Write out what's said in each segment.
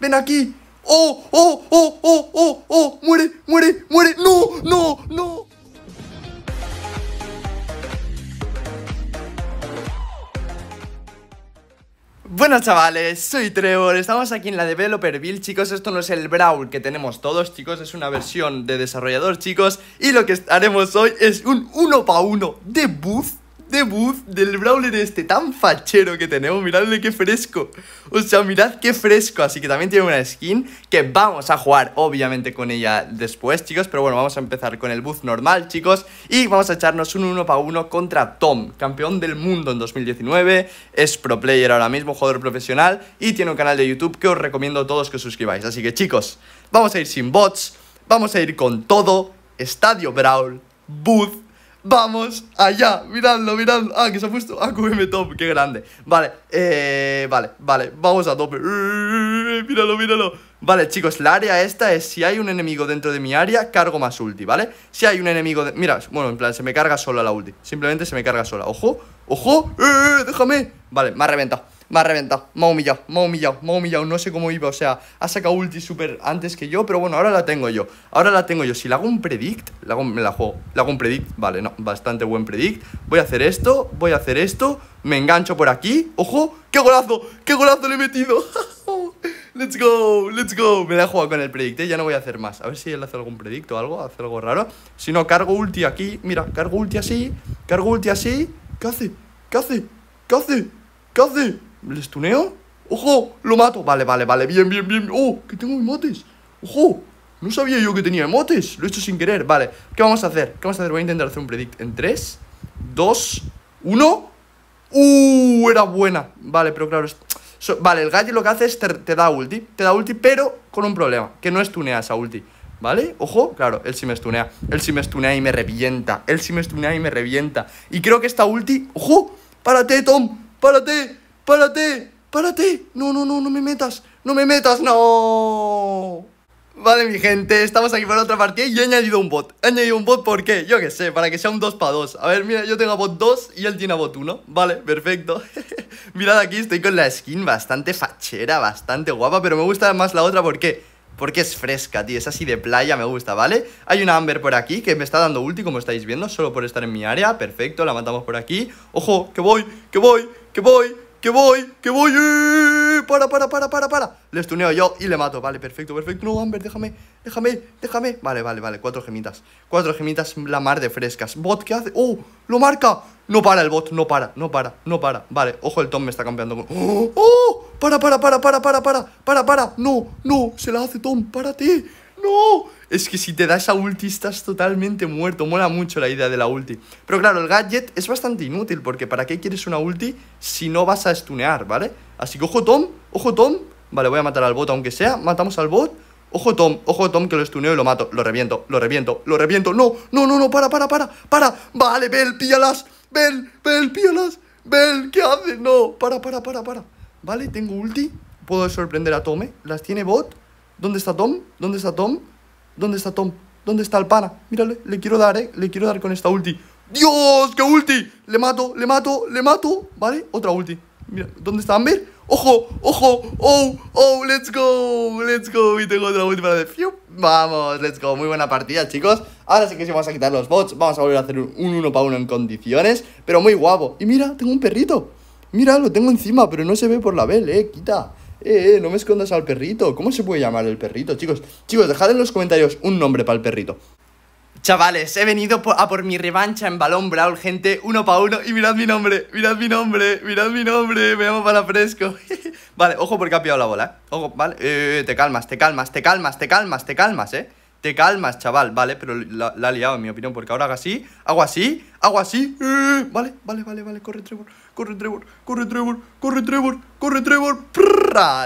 ¡Ven aquí! ¡Oh, oh, oh, oh, oh, oh! ¡Muere, muere, muere! ¡No, no, no! Buenas chavales, soy Trevor, estamos aquí en la build, chicos, esto no es el Brawl que tenemos todos, chicos, es una versión de desarrollador, chicos, y lo que haremos hoy es un uno pa' uno de Booth de Booth, del brawler este tan fachero que tenemos. Miradle qué fresco. O sea, mirad qué fresco. Así que también tiene una skin que vamos a jugar, obviamente, con ella después, chicos. Pero bueno, vamos a empezar con el booth normal, chicos. Y vamos a echarnos un 1 para 1 contra Tom, campeón del mundo en 2019. Es pro player ahora mismo, jugador profesional. Y tiene un canal de YouTube que os recomiendo a todos que os suscribáis. Así que, chicos, vamos a ir sin bots. Vamos a ir con todo. Estadio Brawl. Booth Vamos allá, miradlo, miradlo Ah, que se ha puesto AQM top, qué grande Vale, eh, vale, vale Vamos a tope, eh, míralo, míralo Vale, chicos, la área esta es Si hay un enemigo dentro de mi área, cargo más ulti, ¿vale? Si hay un enemigo, de... mira, bueno, en plan Se me carga solo la ulti, simplemente se me carga sola Ojo, ojo, eh, eh déjame Vale, me ha reventado me ha reventado, me ha humillado, me ha humillado, me ha humillado, no sé cómo iba, o sea, ha sacado ulti super antes que yo, pero bueno, ahora la tengo yo, ahora la tengo yo, si le hago un predict, me la juego, le hago un predict, vale, no, bastante buen predict, voy a hacer esto, voy a hacer esto, me engancho por aquí, ojo, qué golazo, qué golazo le he metido, Let's go, let's go. Me la he jugado con el predict, ¿eh? ya no voy a hacer más. A ver si él hace algún predict o algo, hace algo raro. Si no, cargo ulti aquí. Mira, cargo ulti así, cargo ulti así. ¿Qué hace? ¿Qué hace? ¿Qué hace? ¿Qué hace? les tuneo ¡Ojo! ¡Lo mato! Vale, vale, vale. Bien, bien, bien. ¡Oh! ¡Que tengo emotes! ¡Ojo! No sabía yo que tenía emotes. Lo he hecho sin querer. Vale. ¿Qué vamos a hacer? ¿Qué vamos a hacer? Voy a intentar hacer un predict en 3, 2, 1. ¡Uh! Era buena. Vale, pero claro. vale, el gadget lo que hace es te, te, da ulti. Te da ulti, pero con un problema. Que no estunea esa ulti. ¿Vale? Ojo, claro, él sí me estunea. Él sí me estunea y me revienta. Él sí me estunea y me revienta. Y creo que esta ulti. ¡Ojo! ¡Párate, Tom! ¡Párate! ¡Párate! ¡Párate! No, no, no, no me metas. No me metas, no. Vale, mi gente, estamos aquí para otra partida y he añadido un bot. He añadido un bot, ¿por qué? Yo qué sé, para que sea un 2 para 2. A ver, mira, yo tengo bot 2 y él tiene bot 1. Vale, perfecto. Mirad aquí, estoy con la skin bastante fachera, bastante guapa, pero me gusta más la otra, ¿por qué? Porque es fresca, tío, es así de playa, me gusta, ¿vale? Hay una Amber por aquí que me está dando ulti, como estáis viendo, solo por estar en mi área. Perfecto, la matamos por aquí. ¡Ojo, que voy, que voy, que voy! ¡Que voy! ¡Que voy! Eh, ¡Para, para, para, para, para! Le estuneo yo y le mato. Vale, perfecto, perfecto. No, Amber, déjame, déjame, déjame. Vale, vale, vale. Cuatro gemitas. Cuatro gemitas, la mar de frescas. ¿Bot qué hace? ¡Oh! ¡Lo marca! No para el bot, no para, no para, no para. Vale, ojo, el Tom me está campeando con. ¡Oh! ¡Oh! ¡Para, para, para, para, para, para! ¡Para, para! ¡No! ¡No! ¡Se la hace Tom! ¡Párate! ¡No! Es que si te das a ulti estás totalmente muerto. Mola mucho la idea de la ulti. Pero claro, el gadget es bastante inútil porque ¿para qué quieres una ulti si no vas a stunear, ¿vale? Así que ojo Tom, ojo Tom. Vale, voy a matar al bot aunque sea. Matamos al bot. Ojo Tom, ojo Tom que lo estuneo y lo mato. Lo reviento, lo reviento, lo reviento. No, no, no, no, para, para, para, para. Vale, Bel, píalas, Bel, Bel, píalas Bel, ¿qué hace? No, para, para, para, para. Vale, tengo ulti. Puedo sorprender a Tome. Las tiene bot. ¿Dónde está Tom? ¿Dónde está Tom? ¿Dónde está Tom? ¿Dónde está el pana? Mírale, le quiero dar, ¿eh? Le quiero dar con esta ulti. ¡Dios! ¡Qué ulti! Le mato, le mato, le mato. ¿Vale? Otra ulti. Mira, ¿dónde está Amber? ¡Ojo! ¡Ojo! ¡Oh! ¡Oh! ¡Let's go! ¡Let's go! Y tengo otra para hacer ¡Fiu! ¡Vamos! ¡Let's go! Muy buena partida, chicos Ahora sí que sí vamos a quitar los bots Vamos a volver a hacer un 1 para uno en condiciones Pero muy guapo Y mira, tengo un perrito Mira, lo tengo encima Pero no se ve por la vela, eh Quita eh, eh, no me escondas al perrito. ¿Cómo se puede llamar el perrito, chicos? Chicos, dejad en los comentarios un nombre para el perrito. Chavales, he venido a por mi revancha en Balón Brawl, gente, uno para uno. Y mirad mi nombre, mirad mi nombre, mirad mi nombre, me llamo para fresco. vale, ojo porque ha pillado la bola, eh. Ojo, vale, eh, eh, eh, te calmas, te calmas, te calmas, te calmas, te calmas, ¿eh? Te calmas, chaval, vale, pero la, la, ha liado, en mi opinión, porque ahora hago así, hago así, Hago así. Eh, vale, vale, vale, vale. Corre, Trevor. Corre, Trevor. Corre, Trevor. Corre, Trevor. Corre, Trevor.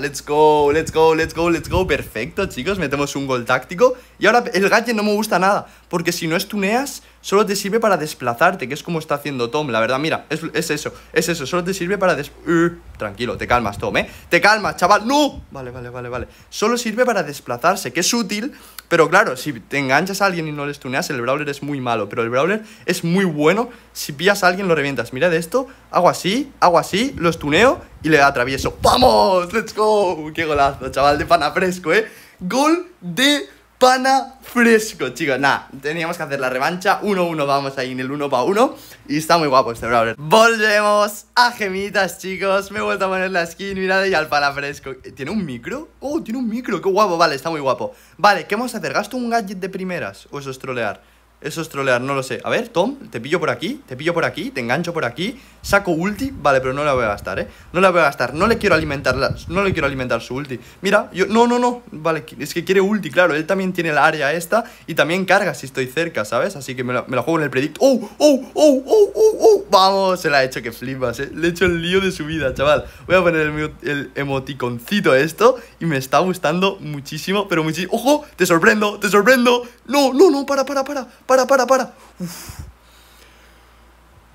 Let's go, let's go, let's go, let's go. Perfecto, chicos. Metemos un gol táctico. Y ahora el gadget no me gusta nada. Porque si no estuneas, solo te sirve para desplazarte. Que es como está haciendo Tom. La verdad, mira. Es, eso, es eso. Solo te sirve para des... Eh, tranquilo, te calmas, Tom, ¿eh? Te calmas, chaval. ¡No! Vale, vale, vale, vale. Solo sirve para desplazarse. Que es útil. Pero claro, si te enganchas a alguien y no le estuneas, el Brawler es muy malo. Pero el Brawler es muy bueno bueno. Si pillas a alguien, lo revientas. de esto, hago así, hago así, lo estuneo y le atravieso. ¡Vamos! ¡Let's go! ¡Qué golazo, chaval! De pana fresco, ¿eh? Gol de pana fresco, chicos. Nah, teníamos que hacer la revancha. 1-1 vamos ahí en el 1 para 1. Y está muy guapo este Brawler. Volvemos a gemitas, chicos. Me he vuelto a poner la skin, mirad, y al pana fresco. Eh, ¿Tiene un micro? Oh, tiene un micro, qué guapo. Vale, está muy guapo. Vale, ¿qué vamos a hacer? ¿Gasto un gadget de primeras? ¿O eso es trolear? Eso es trolear, no lo sé. A ver, Tom, te pillo por aquí, te pillo por aquí, te engancho por aquí, saco ulti, vale, pero no la voy a gastar, ¿eh? No la voy a gastar, no le quiero alimentar, no le quiero alimentar su ulti. Mira, yo, no, no, no, vale, es que quiere ulti, claro, él también tiene el área esta y también carga si estoy cerca, ¿sabes? Así que me la, me juego en el predict. ¡Oh, oh, oh, oh, oh, oh! Vamos, se la ha hecho que flipas, ¿eh? Le he hecho el lío de su vida, chaval. Voy a poner el, el emoticoncito esto y me está gustando muchísimo, pero muchísimo. ¡Ojo! ¡Te sorprendo, te sorprendo, no, no, no, para, para, para, para, para, para. Uf.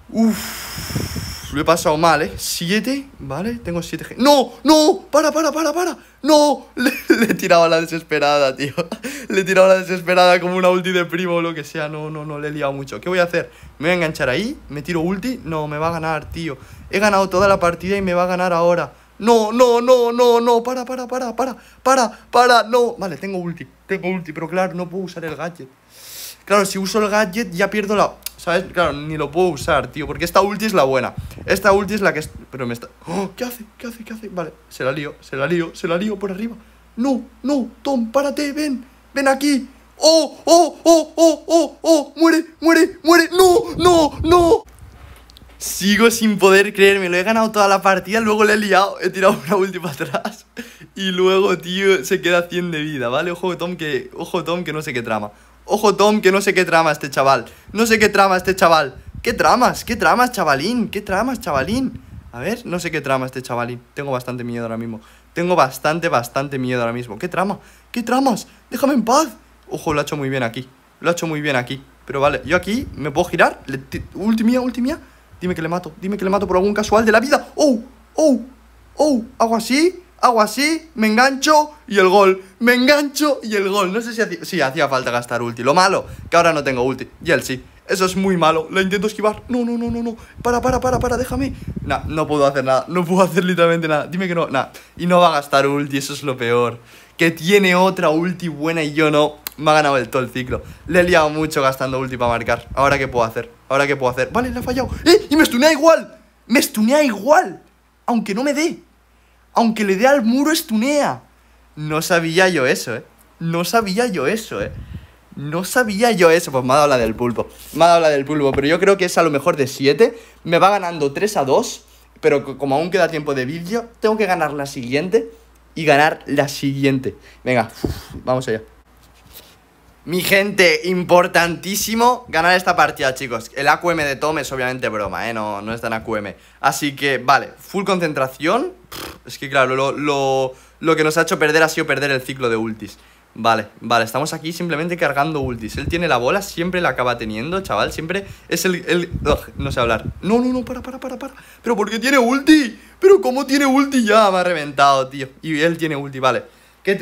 Uf. Lo he pasado mal, ¿eh? Siete, ¿vale? Tengo siete... ¡No, ¡No! ¡Para, para, para, para! ¡No! Le, le, he tirado a la desesperada, tío. Le he tirado a la desesperada como una ulti de primo o lo que sea. No, no, no, le he liado mucho. ¿Qué voy a hacer? ¿Me voy a enganchar ahí? ¿Me tiro ulti? No, me va a ganar, tío. He ganado toda la partida y me va a ganar ahora. No, no, no, no, no, para, para, para, para, para, para, no. Vale, tengo ulti, tengo ulti, pero claro, no puedo usar el gadget. Claro, si uso el gadget ya pierdo la... ¿Sabes? Claro, ni lo puedo usar, tío, porque esta ulti es la buena. Esta ulti es la que... Pero me está... ¡Oh! ¿Qué hace? ¿Qué hace? ¿Qué hace? Vale, se la lío, se la lío, se la lío por arriba. No, no, Tom, párate, ven, ven aquí. ¡Oh, oh, oh, oh, oh, oh! ¡Muere, muere, muere! ¡No, no, no! Sigo sin poder creerme Lo He ganado toda la partida, luego le he liado, he tirado una última atrás. Y luego, tío, se queda 100 de vida, ¿vale? Ojo Tom que. Ojo Tom que no sé qué trama. Ojo Tom que no sé qué trama este chaval. No sé qué trama este chaval. ¿Qué tramas? ¿Qué tramas, chavalín? ¿Qué tramas, chavalín? A ver, no sé qué trama este chavalín. Tengo bastante miedo ahora mismo. Tengo bastante, bastante miedo ahora mismo. ¿Qué trama? ¿Qué tramas? Déjame en paz. Ojo, lo ha hecho muy bien aquí. Lo ha hecho muy bien aquí. Pero vale, yo aquí me puedo girar. Ultimía, ultimía. Dime que le mato, dime que le mato por algún casual de la vida. ¡Oh! ¡Oh! ¡Oh! Hago así, hago así, me engancho y el gol. Me engancho y el gol. No sé si hacía, hacía falta gastar ulti. Lo malo, que ahora no tengo ulti. Y el sí. Eso es muy malo. lo intento esquivar. No, no, no, no, no. Para, para, para, para, déjame. Nah, no puedo hacer nada. No puedo hacer literalmente nada. Dime que no. Nah. Y no va a gastar ulti, eso es lo peor. Que tiene otra ulti buena y yo no me ha ganado el todo el ciclo. Le he liado mucho gastando ulti para marcar. Ahora qué puedo hacer, ahora qué puedo hacer. Vale, le ha fallado. ¡Eh! Y me estunea igual. Me estunea igual. Aunque no me dé. Aunque le dé al muro, estunea. No sabía yo eso, eh. No sabía yo eso, eh. No sabía yo eso. Pues me ha dado la del pulpo. Me ha dado la del pulpo. Pero yo creo que es a lo mejor de 7. Me va ganando 3 a 2. Pero como aún queda tiempo de vídeo, tengo que ganar la siguiente. Y ganar la siguiente. Venga, vamos allá. Mi gente, importantísimo ganar esta partida, chicos El AQM de Tom es obviamente broma, ¿eh? No, no es tan AQM Así que, vale, full concentración Es que claro, lo, lo, que nos ha hecho perder ha sido perder el ciclo de ultis Vale, vale, estamos aquí simplemente cargando ultis Él tiene la bola, siempre la acaba teniendo, chaval Siempre es el... el... no sé hablar No, no, no, para, para, para, para Pero porque tiene ulti? ¿Pero como tiene ulti ya? Me ha reventado, tío Y él tiene ulti, vale que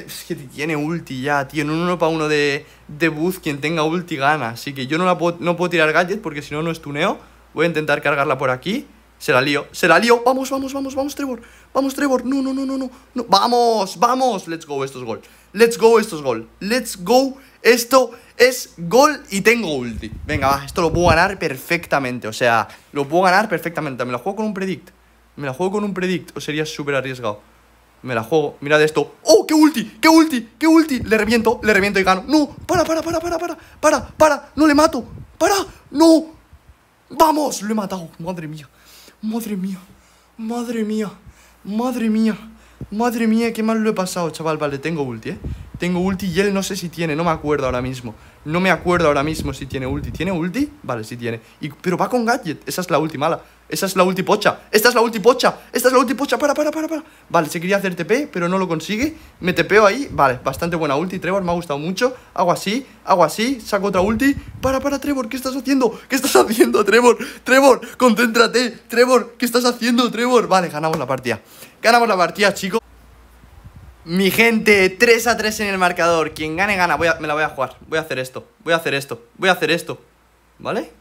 tiene ulti ya, tío. uno un uno para uno de, de quien tenga ulti gana. Así que yo no, la puedo, no puedo tirar gadget porque si no, no es tuneo Voy a intentar cargarla por aquí. Se la lío, se la lío. Vamos, vamos, vamos, vamos, Trevor. Vamos, Trevor. No, no, no, no, no. no. Vamos, vamos. Let's go, esto es gol. Let's go, esto es gol. Let's go, esto es gol y tengo ulti. Venga, va, esto lo puedo ganar perfectamente. O sea, lo puedo ganar perfectamente. Me la juego con un predict. Me la juego con un predict o sería súper arriesgado. Me la juego, mirad esto ¡Oh, qué ulti! ¡Qué ulti! ¡Qué ulti! Le reviento, le reviento y gano ¡No! ¡Para, para, para, para, para! ¡Para, para! ¡No le mato! ¡Para! ¡No! ¡Vamos! Lo he matado ¡Madre mía! ¡Madre mía! ¡Madre mía! ¡Madre mía! ¡Madre mía! ¡Qué mal lo he pasado, chaval! Vale, tengo ulti, ¿eh? Tengo ulti y él no sé si tiene, no me acuerdo ahora mismo. No me acuerdo ahora mismo si tiene ulti. ¿Tiene ulti? Vale, sí tiene. pero va con gadget. Esa es la ulti mala. Esa es la ulti pocha. Esta es la ulti pocha. Esta es la ulti pocha. Para, para, para, para. Vale, se quería hacer TP, pero no lo consigue. Me tepeo ahí. Vale, bastante buena ulti. Trevor me ha gustado mucho. Hago así, hago así. Saco otra ulti. Para, para, Trevor. ¿Qué estás haciendo? ¿Qué estás haciendo, Trevor? Trevor, concéntrate. Trevor, ¿qué estás haciendo, Trevor? Vale, ganamos la partida. Ganamos la partida, chicos. Mi gente, 3 a 3 en el marcador. Quien gane, gana. Voy me la voy a jugar. Voy a hacer esto. Voy a hacer esto. Voy a hacer esto. ¿Vale?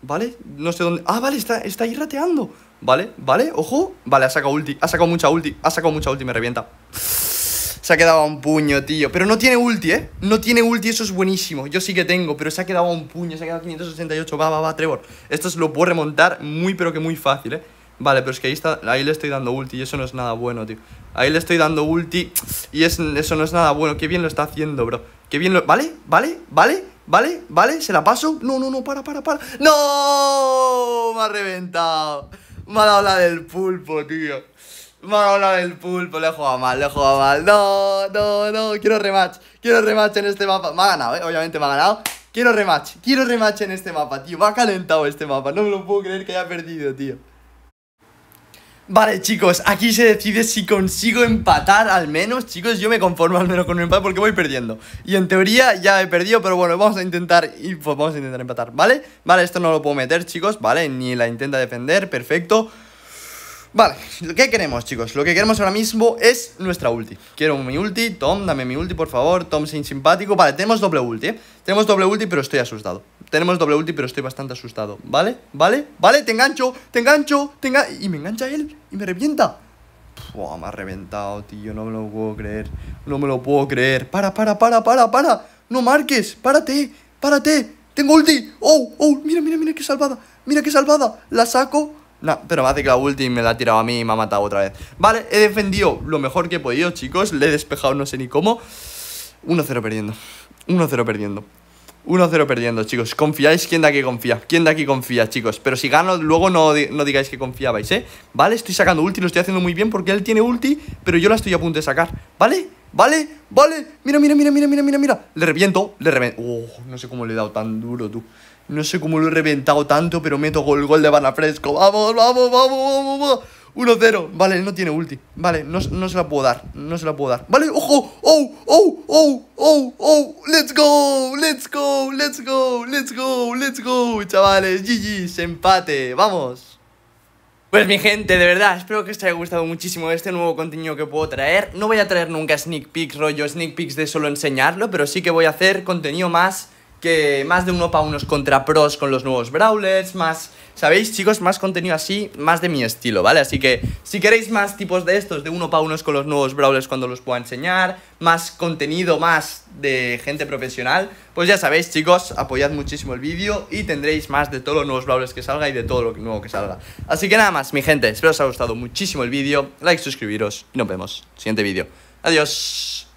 ¿Vale? No sé dónde. Ah, vale, está, está ahí rateando. ¿Vale? ¿Vale? Ojo. Vale, ha sacado ulti. Ha sacado mucha ulti. Ha sacado mucha ulti. Me revienta. Se ha quedado un puño, tío. Pero no tiene ulti, ¿eh? No tiene ulti, eso es buenísimo. Yo sí que tengo, pero se ha quedado un puño. Se ha quedado a 568. Va, va, va, Trevor. Esto se lo puedo remontar muy, pero que muy fácil, ¿eh? Vale, pero es que ahí, está, ahí le estoy dando ulti y eso no es nada bueno, tío. Ahí le estoy dando ulti y eso no es nada bueno. Qué bien lo está haciendo, bro. Qué bien lo... ¿Vale? ¿Vale? ¿Vale? ¿Vale? ¿Vale? ¿Se la paso? No, no, no, para, para, para. ¡No! Me ha reventado. Me ha dado la del pulpo, tío. Me ha dado la del pulpo. Le he jugado mal, le he jugado mal. No, no, no. Quiero rematch. Quiero rematch en este mapa. Me ha ganado, ¿eh? Obviamente me ha ganado. Quiero rematch. Quiero rematch en este mapa, tío. Me ha calentado este mapa. No me lo puedo creer que haya perdido, tío. Vale, chicos, aquí se decide si consigo empatar al menos Chicos, yo me conformo al menos con un empate porque voy perdiendo Y en teoría ya he perdido, pero bueno, vamos a intentar y pues, vamos a intentar empatar, ¿vale? Vale, esto no lo puedo meter, chicos, ¿vale? Ni la intenta defender, perfecto Vale, ¿qué queremos, chicos? Lo que queremos ahora mismo es nuestra ulti. Quiero mi ulti, Tom, dame mi ulti, por favor. Tom, sin simpático. Vale, tenemos doble ulti, ¿eh? Tenemos doble ulti, pero estoy asustado. Tenemos doble ulti, pero estoy bastante asustado. ¿Vale? ¿Vale? ¿Vale? Te engancho, te engancho, te Y me engancha él y me revienta. Pua, me ha reventado, tío. No me lo puedo creer. No me lo puedo creer. Para, para, para, para, para. No marques. Párate, párate. Tengo ulti. Oh, oh, mira, mira, mira qué salvada. Mira qué salvada. La saco. No, pero me hace que la ulti me la ha tirado a mí y me ha matado otra vez. Vale, he defendido lo mejor que he podido, chicos. Le he despejado no sé ni cómo. 1-0 perdiendo. 1-0 perdiendo. 1-0 perdiendo, chicos. ¿Confiáis? ¿Quién de aquí confía? ¿Quién de aquí confía, chicos? Pero si gano, luego no, digáis que confiabais, ¿eh? ¿Vale? Estoy sacando ulti, lo estoy haciendo muy bien porque él tiene ulti, pero yo la estoy a punto de sacar, ¿vale? ¿Vale? ¿Vale? Mira, mira, mira, mira, mira, mira, mira. Le reviento, le reviento. Oh, no sé cómo le he dado tan duro, tú. No sé cómo lo he reventado tanto, pero meto el gol de Vanafresco ¡Vamos, vamos, vamos, vamos! vamos! 1-0. Vale, no tiene ulti. Vale, no, no, se la puedo dar. No se la puedo dar. Vale, ojo. Oh, oh, oh, oh, oh. Let's go. Let's go. Let's go. Let's go. Let's go. Chavales, GG, Empate. Vamos. Pues mi gente, de verdad, espero que os haya gustado muchísimo este nuevo contenido que puedo traer. No voy a traer nunca sneak peeks, rollo sneak peeks de solo enseñarlo, pero sí que voy a hacer contenido más que más de uno para unos contra pros con los nuevos brawlers, más, ¿sabéis chicos? Más contenido así, más de mi estilo, ¿vale? Así que si queréis más tipos de estos, de uno para unos con los nuevos brawlers cuando los pueda enseñar, más contenido, más de gente profesional, pues ya sabéis chicos, apoyad muchísimo el vídeo y tendréis más de todos los nuevos brawlers que salga y de todo lo nuevo que salga. Así que nada más, mi gente, espero os haya gustado muchísimo el vídeo, like, suscribiros y nos vemos. Siguiente vídeo. Adiós.